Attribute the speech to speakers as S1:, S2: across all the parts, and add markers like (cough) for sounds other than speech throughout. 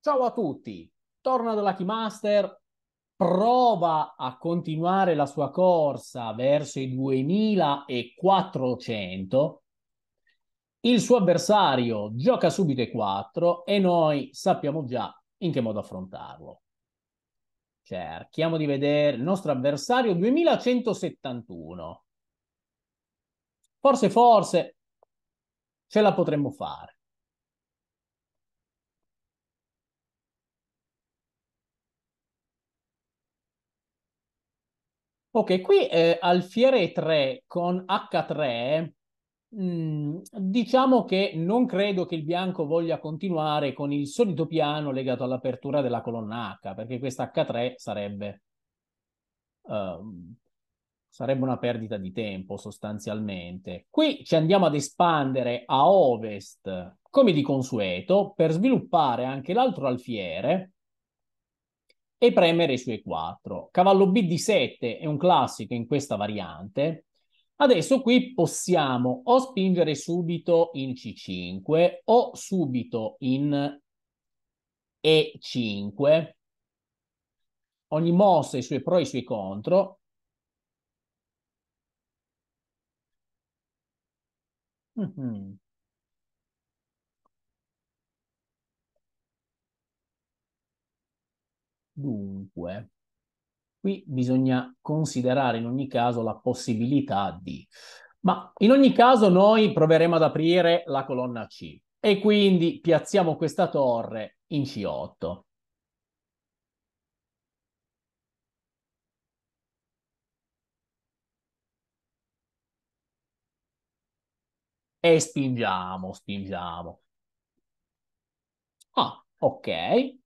S1: Ciao a tutti, torna dalla Keymaster, prova a continuare la sua corsa verso i 2400. Il suo avversario gioca subito i 4 e noi sappiamo già in che modo affrontarlo. Cerchiamo di vedere il nostro avversario 2171. Forse, forse ce la potremmo fare. Ok, qui eh, Alfiere 3 con H3, mh, mm, diciamo che non credo che il bianco voglia continuare con il solito piano legato all'apertura della colonna H, perché questa H3 sarebbe, uh, sarebbe una perdita di tempo sostanzialmente. Qui ci andiamo ad espandere a ovest, come di consueto, per sviluppare anche l'altro alfiere, e premere i suoi 4. Cavallo bd 7 è un classico in questa variante. Adesso qui possiamo o spingere subito in C5 o subito in E5. Ogni mossa ha i suoi pro e i suoi contro. Mm -hmm. Dunque, qui bisogna considerare in ogni caso la possibilità di... Ma in ogni caso noi proveremo ad aprire la colonna C e quindi piazziamo questa torre in C8. E spingiamo, spingiamo. Ah, ok.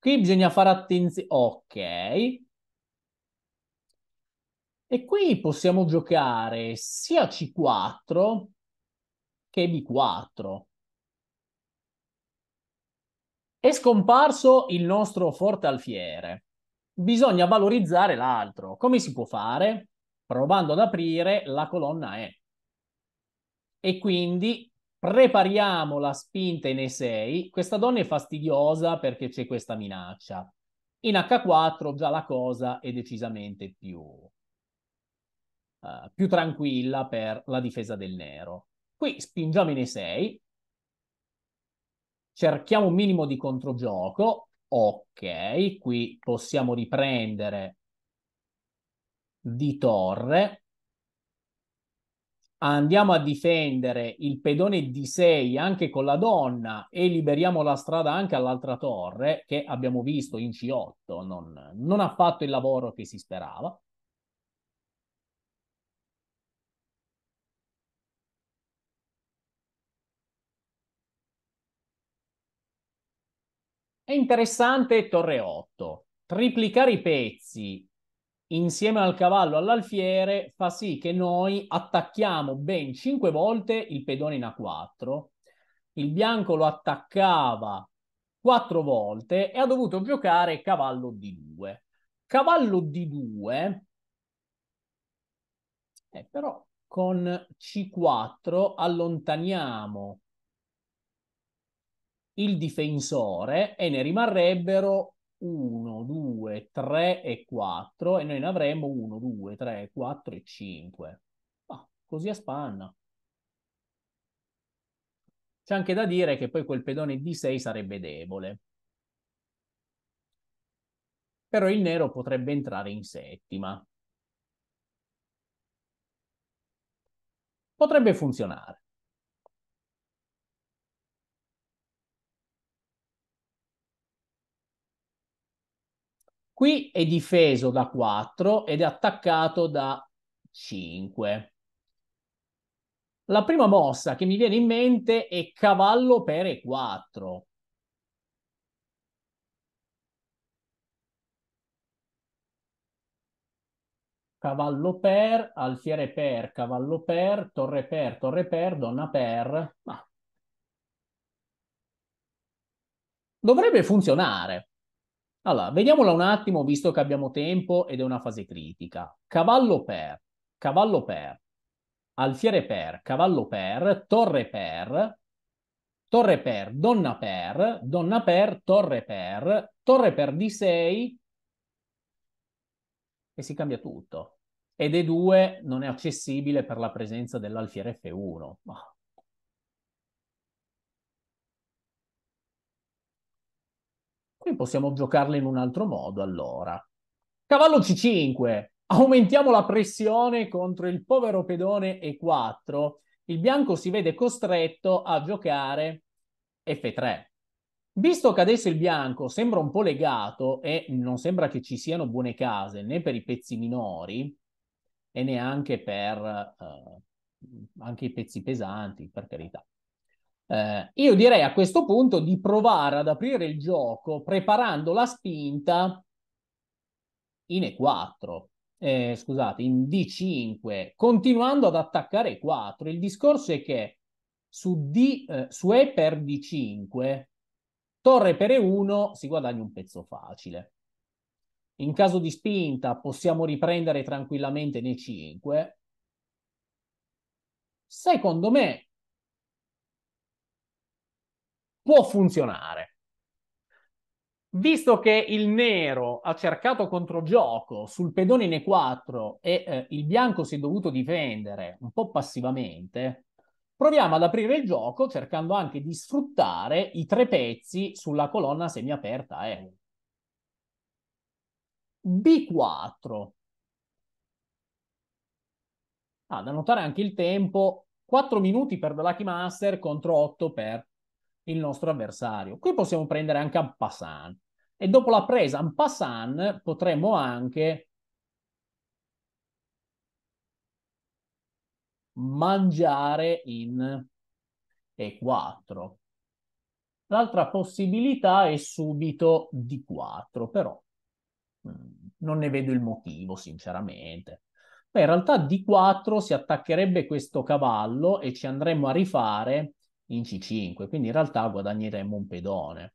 S1: Qui bisogna fare attenzione. Ok. E qui possiamo giocare sia C4 che B4. È scomparso il nostro forte alfiere. Bisogna valorizzare l'altro. Come si può fare? Provando ad aprire la colonna E. E quindi prepariamo la spinta in E6, questa donna è fastidiosa perché c'è questa minaccia. In H4 già la cosa è decisamente più, uh, più tranquilla per la difesa del nero. Qui spingiamo in E6, cerchiamo un minimo di controgioco, ok, qui possiamo riprendere di torre, andiamo a difendere il pedone di 6 anche con la donna e liberiamo la strada anche all'altra torre, che abbiamo visto in C8 non, non ha fatto il lavoro che si sperava. È interessante torre 8, triplicare i pezzi insieme al cavallo all'alfiere fa sì che noi attacchiamo ben 5 volte il pedone in A4. Il bianco lo attaccava 4 volte e ha dovuto giocare cavallo D2. Cavallo D2, eh, però con C4 allontaniamo il difensore e ne rimarrebbero 1, avere 3 e 4 e noi ne avremo 1, 2, 3, 4 e 5. Ah, così a spanna. C'è anche da dire che poi quel pedone D6 sarebbe debole. Però il nero potrebbe entrare in settima. Potrebbe funzionare. Qui è difeso da 4 ed è attaccato da 5. La prima mossa che mi viene in mente è cavallo per E4. cavallo per, alfiere per, cavallo per, torre per, torre per, donna per. Ma... Dovrebbe funzionare. Allora, vediamola un attimo, visto che abbiamo tempo ed è una fase critica. Cavallo per, cavallo per, alfiere per, cavallo per, torre per, torre per, donna per, donna per, torre per, torre per di 6 e si cambia tutto. Ed E2 non è accessibile per la presenza dell'alfiere F1. Ma Noi possiamo giocarle in un altro modo allora. Cavallo C5, aumentiamo la pressione contro il povero pedone E4. Il bianco si vede costretto a giocare F3. Visto che adesso il bianco sembra un po' legato e non sembra che ci siano buone case né per i pezzi minori e neanche per eh, anche i pezzi pesanti, per carità. Eh, io direi a questo punto di provare ad aprire il gioco preparando la spinta in E4. Eh, scusate, in D5, continuando ad attaccare e 4. Il discorso è che su, D, eh, su E per D5, torre per E1 si guadagna un pezzo facile. In caso di spinta possiamo riprendere tranquillamente in E5. Secondo me può funzionare. Visto che il nero ha cercato controgioco sul pedone in E4 e eh, il bianco si è dovuto difendere un po' passivamente, proviamo ad aprire il gioco cercando anche di sfruttare i tre pezzi sulla colonna semiaperta E. B4. Ah, da notare anche il tempo, 4 minuti per Blacky Master contro 8 per il nostro avversario. Qui possiamo prendere anche un passant. e dopo la presa un passant potremmo anche mangiare in E4. L'altra possibilità è subito D4, però mm, non ne vedo il motivo, sinceramente. Beh, in realtà D4 si attaccherebbe questo cavallo e ci andremo a rifare in C5, quindi in realtà guadagneremmo un pedone.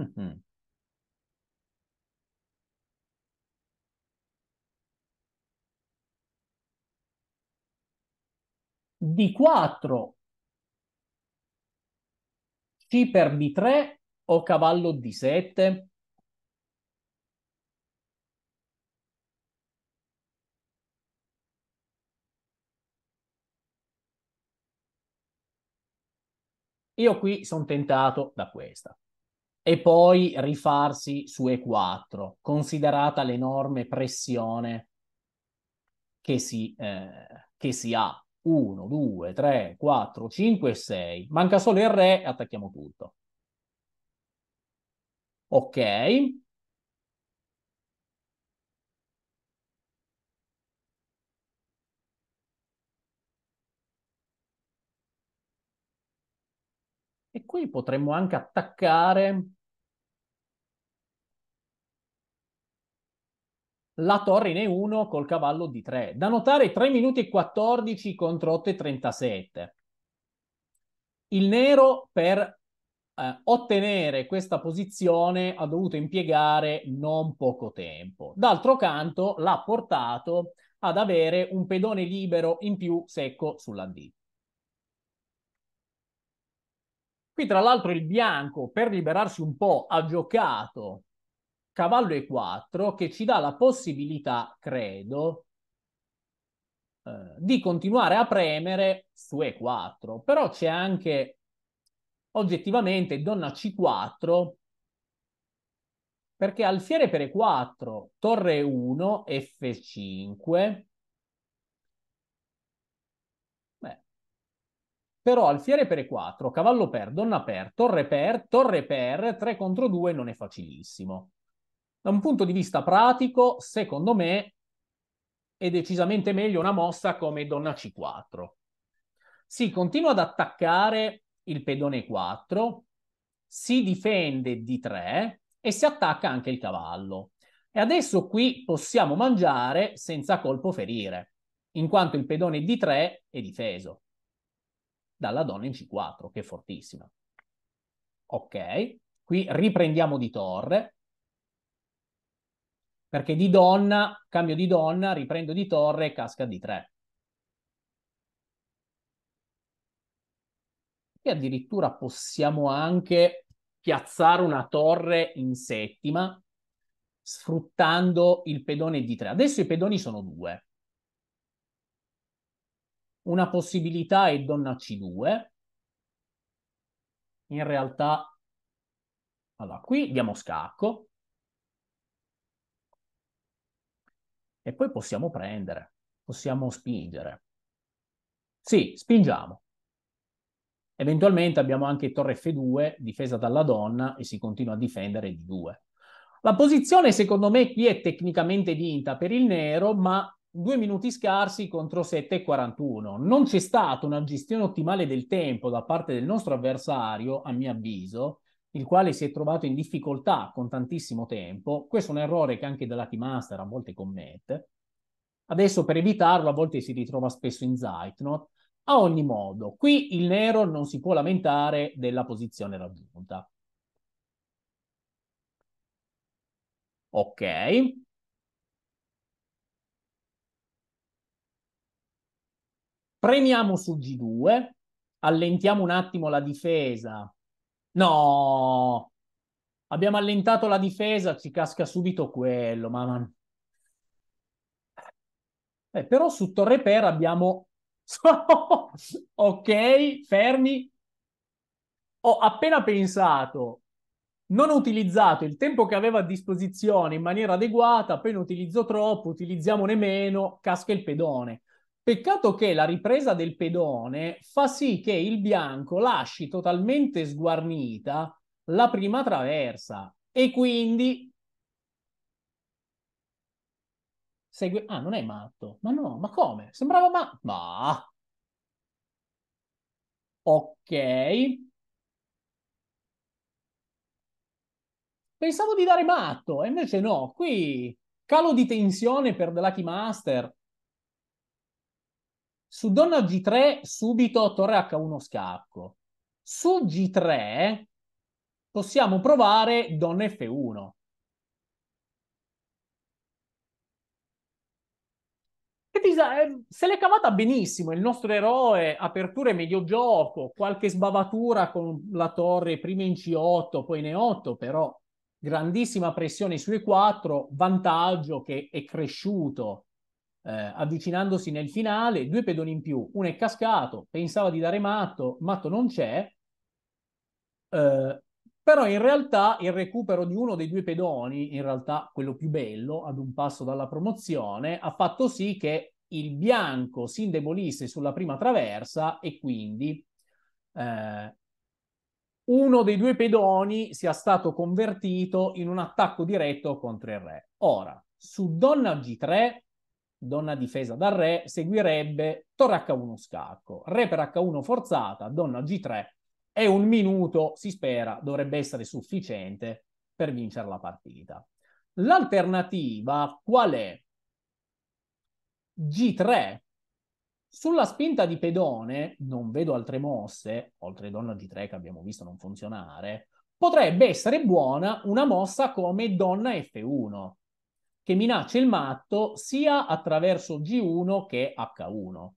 S1: Mm-hmm. D4, C per D3 o cavallo D7? Io qui sono tentato da questa. E poi rifarsi su E4, considerata l'enorme pressione che si, eh, che si ha. 1, 2, 3, 4, 5, 6. Manca solo il re e attacchiamo tutto. Ok, E qui potremmo anche attaccare la torre in E1 col cavallo d 3. Da notare 3 minuti e 14 contro 8 e 37. Il nero per eh, ottenere questa posizione ha dovuto impiegare non poco tempo. D'altro canto l'ha portato ad avere un pedone libero in più secco sulla D. Qui tra l'altro il bianco per liberarsi un po' ha giocato cavallo e4 che ci dà la possibilità, credo, eh, di continuare a premere su e4. Però c'è anche oggettivamente donna c4 perché alfiere per e4, torre 1, f5 Però alfiere per E4, cavallo per, donna per, torre per, torre per, 3 contro 2 non è facilissimo. Da un punto di vista pratico, secondo me, è decisamente meglio una mossa come donna C4. Si continua ad attaccare il pedone 4, si difende di 3 e si attacca anche il cavallo. E adesso qui possiamo mangiare senza colpo ferire, in quanto il pedone D3 è difeso dalla donna in C4, che è fortissima. Ok, qui riprendiamo di torre, perché di donna, cambio di donna, riprendo di torre e casca di 3. E addirittura possiamo anche piazzare una torre in settima, sfruttando il pedone di 3. Adesso i pedoni sono due, una possibilità è donna C2. In realtà, allora, qui diamo scacco. E poi possiamo prendere, possiamo spingere. Sì, spingiamo. Eventualmente abbiamo anche torre F2, difesa dalla donna, e si continua a difendere di 2. La posizione secondo me qui è tecnicamente vinta per il nero, ma due minuti scarsi contro 7,41. Non c'è stata una gestione ottimale del tempo da parte del nostro avversario, a mio avviso, il quale si è trovato in difficoltà con tantissimo tempo. Questo è un errore che anche dalla Master a volte commette. Adesso per evitarlo a volte si ritrova spesso in Zeitnot. A ogni modo, qui il nero non si può lamentare della posizione raggiunta. Ok, Premiamo su G2, allentiamo un attimo la difesa. No, abbiamo allentato la difesa, ci casca subito quello, mamma. Eh, però su Torre Per abbiamo... (laughs) ok, fermi. Ho appena pensato, non ho utilizzato il tempo che avevo a disposizione in maniera adeguata, poi ne utilizzo troppo, utilizziamone meno, casca il pedone. Peccato che la ripresa del pedone fa sì che il bianco lasci totalmente sguarnita la prima traversa e quindi segue... Ah, non è matto. Ma no, ma come? Sembrava matto. Ma... Ok. Pensavo di dare matto, e invece no. Qui calo di tensione per The Lucky Master su donna G3 subito torre H1 scacco. Su G3 possiamo provare donna F1. Ehm, se l'è cavata benissimo il nostro eroe, aperture medio gioco, qualche sbavatura con la torre prima in C8, poi in E8, però grandissima pressione su E4, vantaggio che è cresciuto eh, avvicinandosi nel finale, due pedoni in più, uno è cascato, pensava di dare matto, matto non c'è, eh, però in realtà il recupero di uno dei due pedoni, in realtà quello più bello, ad un passo dalla promozione, ha fatto sì che il bianco si indebolisse sulla prima traversa e quindi eh, uno dei due pedoni sia stato convertito in un attacco diretto contro il re. Ora, su donna G3 donna difesa dal re, seguirebbe torre H1 scacco, re per H1 forzata, donna G3 e un minuto, si spera, dovrebbe essere sufficiente per vincere la partita. L'alternativa qual è? G3. Sulla spinta di pedone, non vedo altre mosse, oltre donna G3 che abbiamo visto non funzionare, potrebbe essere buona una mossa come donna F1 che minaccia il matto sia attraverso G1 che H1.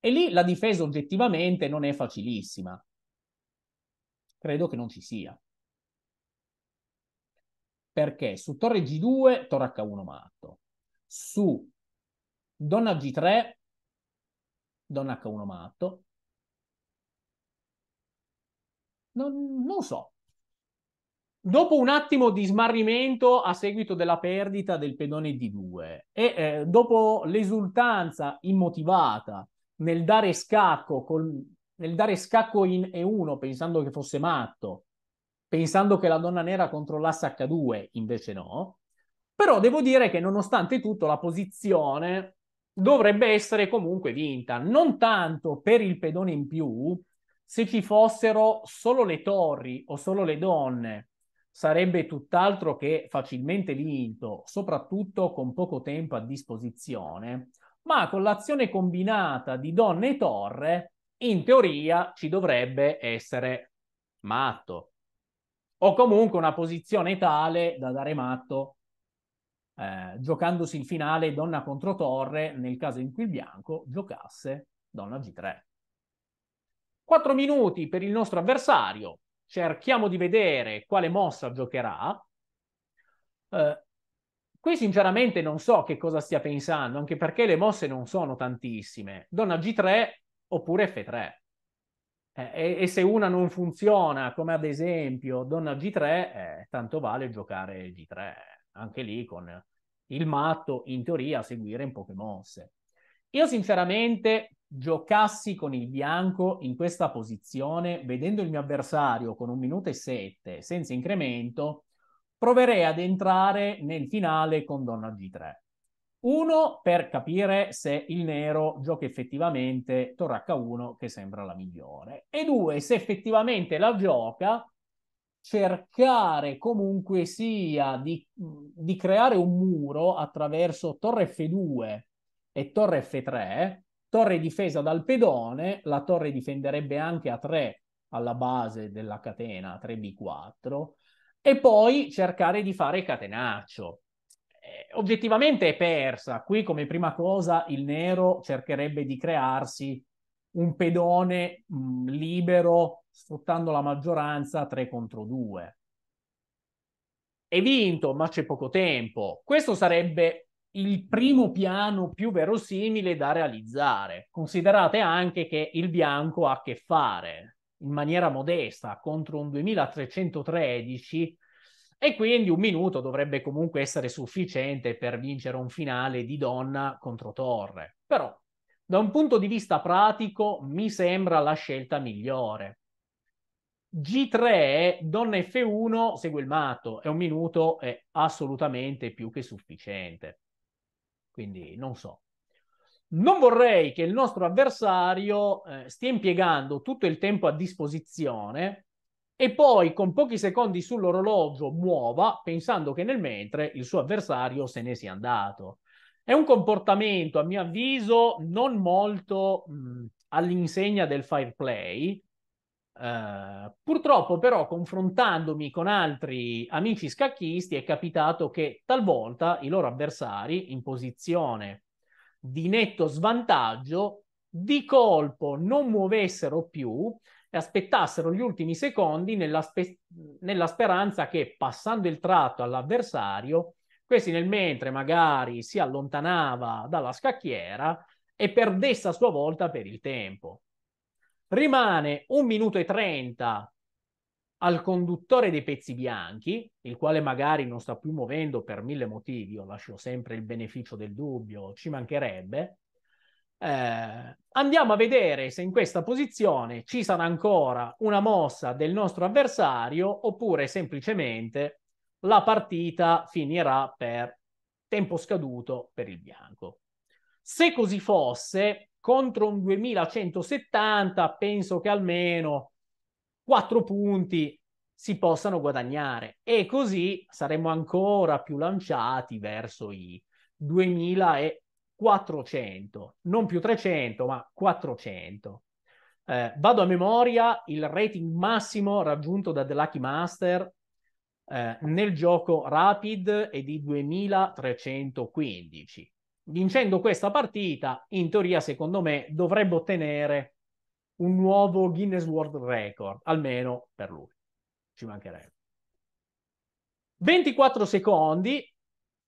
S1: E lì la difesa oggettivamente non è facilissima. Credo che non ci sia. Perché su torre G2, torre H1 matto. Su donna G3, donna H1 matto. Non, non so, Dopo un attimo di smarrimento a seguito della perdita del pedone D2 e eh, dopo l'esultanza immotivata nel dare scacco, col, nel dare scacco in E1 pensando che fosse matto, pensando che la donna nera controllasse H2, invece no. Però devo dire che nonostante tutto la posizione dovrebbe essere comunque vinta, non tanto per il pedone in più, se ci fossero solo le torri o solo le donne sarebbe tutt'altro che facilmente vinto, soprattutto con poco tempo a disposizione, ma con l'azione combinata di Donne e Torre, in teoria ci dovrebbe essere matto, o comunque una posizione tale da dare matto eh, giocandosi il finale donna contro torre nel caso in cui il bianco giocasse donna g3. 4 minuti per il nostro avversario, cerchiamo di vedere quale mossa giocherà. Eh, qui sinceramente non so che cosa stia pensando, anche perché le mosse non sono tantissime. Donna G3 oppure F3. Eh, e, e, se una non funziona, come ad esempio donna G3, eh, tanto vale giocare G3, anche lì con il matto, in teoria, seguire in poche mosse. Io sinceramente giocassi con il bianco in questa posizione, vedendo il mio avversario con un minuto e sette senza incremento, proverei ad entrare nel finale con donna G3. Uno, per capire se il nero gioca effettivamente torre H1, che sembra la migliore. E due, se effettivamente la gioca, cercare comunque sia di, di creare un muro attraverso torre F2 e torre F3, Torre difesa dal pedone, la torre difenderebbe anche a 3 alla base della catena, 3B4, e poi cercare di fare catenaccio. Eh, obiettivamente è persa. Qui come prima cosa il nero cercherebbe di crearsi un pedone mh, mm, libero sfruttando la maggioranza 3 contro 2. È vinto, ma c'è poco tempo. Questo sarebbe il primo piano più verosimile da realizzare. Considerate anche che il bianco ha a che fare in maniera modesta contro un 2313 e quindi un minuto dovrebbe comunque essere sufficiente per vincere un finale di donna contro torre. Però da un punto di vista pratico mi sembra la scelta migliore. G3, donna F1, segue il matto, è un minuto è assolutamente più che sufficiente. Quindi non so. Non vorrei che il nostro avversario eh, stia impiegando tutto il tempo a disposizione e poi con pochi secondi sull'orologio muova pensando che nel mentre il suo avversario se ne sia andato. È un comportamento, a mio avviso, non molto mh, all'insegna del fair play, eh, purtroppo però confrontandomi con altri amici scacchisti è capitato che talvolta i loro avversari in posizione di netto svantaggio di colpo non muovessero più e aspettassero gli ultimi secondi nella, spe- nella speranza che passando il tratto all'avversario questi nel mentre magari si allontanava dalla scacchiera e perdesse a sua volta per il tempo. Rimane un minuto e trenta al conduttore dei pezzi bianchi, il quale magari non sta più muovendo per mille motivi, io lascio sempre il beneficio del dubbio, ci mancherebbe. Eh, andiamo a vedere se in questa posizione ci sarà ancora una mossa del nostro avversario oppure semplicemente la partita finirà per tempo scaduto per il bianco. Se così fosse, contro un 2170 penso che almeno 4 punti si possano guadagnare e così saremo ancora più lanciati verso i 2400, non più 300 ma 400. Eh, vado a memoria, il rating massimo raggiunto da The Lucky Master eh, nel gioco Rapid è di 2315 vincendo questa partita, in teoria, secondo me, dovrebbe ottenere un nuovo Guinness World Record, almeno per lui. Ci mancherebbe. 24 secondi,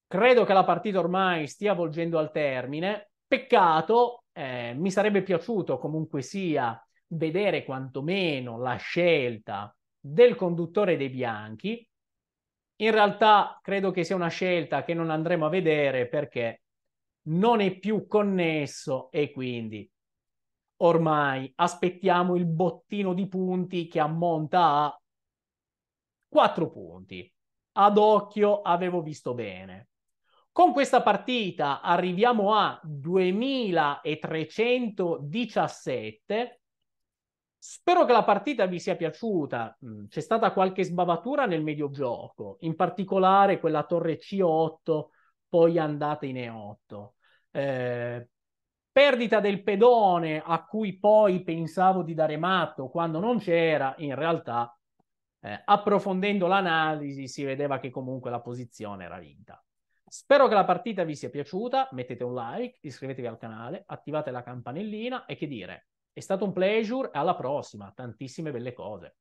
S1: credo che la partita ormai stia volgendo al termine. Peccato, eh, mi sarebbe piaciuto comunque sia vedere quantomeno la scelta del conduttore dei bianchi. In realtà credo che sia una scelta che non andremo a vedere perché non è più connesso e quindi ormai aspettiamo il bottino di punti che ammonta a 4 punti. Ad occhio avevo visto bene. Con questa partita arriviamo a 2317. Spero che la partita vi sia piaciuta. Mm, c'è stata qualche sbavatura nel medio gioco, in particolare quella torre C8, poi andata in E8. Eh, perdita del pedone a cui poi pensavo di dare matto quando non c'era, in realtà eh, approfondendo l'analisi si vedeva che comunque la posizione era vinta. Spero che la partita vi sia piaciuta, mettete un like, iscrivetevi al canale, attivate la campanellina e che dire, è stato un pleasure e alla prossima, tantissime belle cose.